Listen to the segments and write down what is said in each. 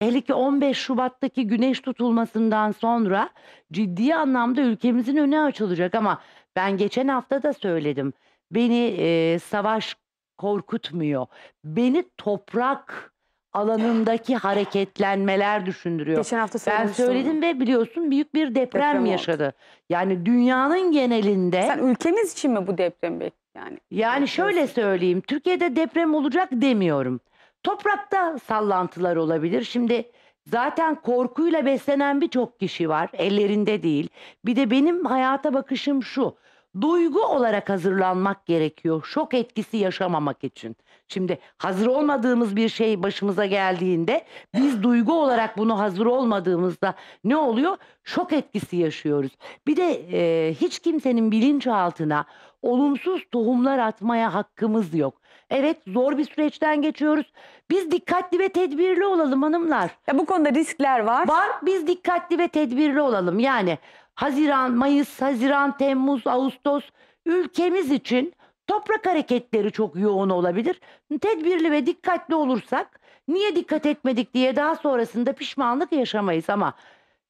Hele ki 15 Şubat'taki güneş tutulmasından sonra ciddi anlamda ülkemizin önü açılacak ama ben geçen hafta da söyledim. Beni e, savaş korkutmuyor. Beni toprak alanındaki hareketlenmeler düşündürüyor. Geçen hafta ben söyledim ve biliyorsun büyük bir deprem, deprem yaşadı. Oldu. Yani dünyanın genelinde. Sen ülkemiz için mi bu depremi yani? Yani şöyle söyleyeyim. Türkiye'de deprem olacak demiyorum. Toprakta sallantılar olabilir. Şimdi zaten korkuyla beslenen birçok kişi var. Ellerinde değil. Bir de benim hayata bakışım şu. Duygu olarak hazırlanmak gerekiyor. Şok etkisi yaşamamak için. Şimdi hazır olmadığımız bir şey başımıza geldiğinde biz duygu olarak bunu hazır olmadığımızda ne oluyor? Şok etkisi yaşıyoruz. Bir de e, hiç kimsenin bilinçaltına olumsuz tohumlar atmaya hakkımız yok. Evet zor bir süreçten geçiyoruz. Biz dikkatli ve tedbirli olalım hanımlar. Ya bu konuda riskler var. Var biz dikkatli ve tedbirli olalım. Yani Haziran, Mayıs, Haziran, Temmuz, Ağustos ülkemiz için toprak hareketleri çok yoğun olabilir. Tedbirli ve dikkatli olursak niye dikkat etmedik diye daha sonrasında pişmanlık yaşamayız ama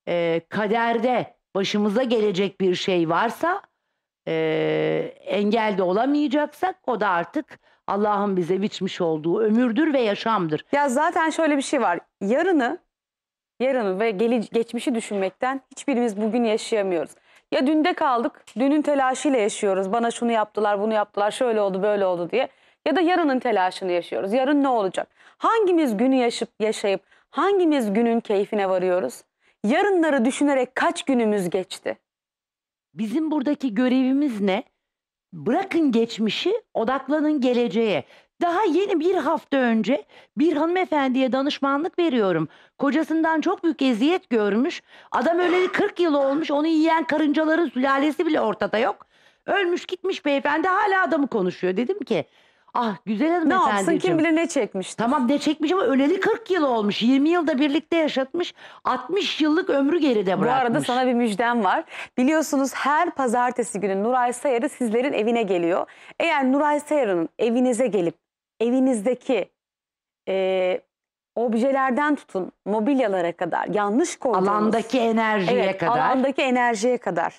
e, kaderde başımıza gelecek bir şey varsa e, engel de olamayacaksak o da artık Allah'ın bize biçmiş olduğu ömürdür ve yaşamdır. Ya zaten şöyle bir şey var. Yarını, yarını ve gele, geçmişi düşünmekten hiçbirimiz bugün yaşayamıyoruz. Ya dünde kaldık, dünün telaşıyla yaşıyoruz. Bana şunu yaptılar, bunu yaptılar, şöyle oldu, böyle oldu diye. Ya da yarının telaşını yaşıyoruz. Yarın ne olacak? Hangimiz günü yaşıp yaşayıp hangimiz günün keyfine varıyoruz? Yarınları düşünerek kaç günümüz geçti? Bizim buradaki görevimiz ne? Bırakın geçmişi, odaklanın geleceğe. Daha yeni bir hafta önce bir hanımefendiye danışmanlık veriyorum. Kocasından çok büyük eziyet görmüş. Adam öleli 40 yıl olmuş. Onu yiyen karıncaların sülalesi bile ortada yok. Ölmüş gitmiş beyefendi hala adamı konuşuyor. Dedim ki Ah güzel hanım Ne yapsın kim bilir ne çekmiş. Tamam ne çekmiş ama öleli 40 yıl olmuş. 20 yılda birlikte yaşatmış. 60 yıllık ömrü geride Bu arada sana bir müjdem var. Biliyorsunuz her pazartesi günü Nuray Sayarı sizlerin evine geliyor. Eğer Nuray Sayarı'nın evinize gelip evinizdeki e, objelerden tutun mobilyalara kadar yanlış koyduğunuz alandaki enerjiye evet, kadar. alandaki enerjiye kadar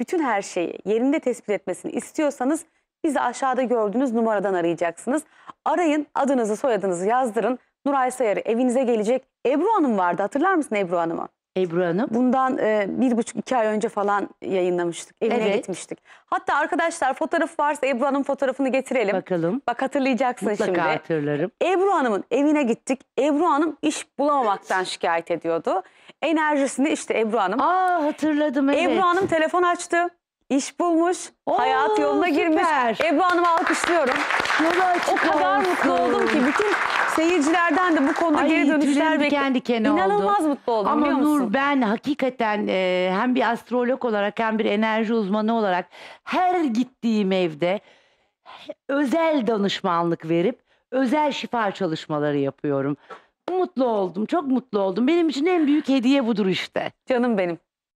bütün her şeyi yerinde tespit etmesini istiyorsanız Bizi aşağıda gördüğünüz numaradan arayacaksınız. Arayın, adınızı, soyadınızı yazdırın. Nuray Sayarı evinize gelecek. Ebru Hanım vardı hatırlar mısın Ebru Hanım'ı? Ebru Hanım. Bundan e, bir buçuk iki ay önce falan yayınlamıştık. Evine evet. gitmiştik. Hatta arkadaşlar fotoğraf varsa Ebru Hanım fotoğrafını getirelim. Bakalım. Bak hatırlayacaksın Mutlaka şimdi. Mutlaka hatırlarım. Ebru Hanım'ın evine gittik. Ebru Hanım iş bulamamaktan şikayet ediyordu. Enerjisini işte Ebru Hanım. Aa hatırladım evet. Ebru Hanım telefon açtı iş bulmuş, Oo, hayat yoluna süper. girmiş. Ebru Hanım'ı alkışlıyorum. Yola o kadar olsun. mutlu oldum ki bütün seyircilerden de bu konuda Ay, geri dönüşler bekliyorum. diken diken oldu. mutlu oldum Ama biliyor musun? Nur ben hakikaten e, hem bir astrolog olarak hem bir enerji uzmanı olarak her gittiğim evde özel danışmanlık verip özel şifa çalışmaları yapıyorum. Mutlu oldum, çok mutlu oldum. Benim için en büyük hediye budur işte. Canım benim.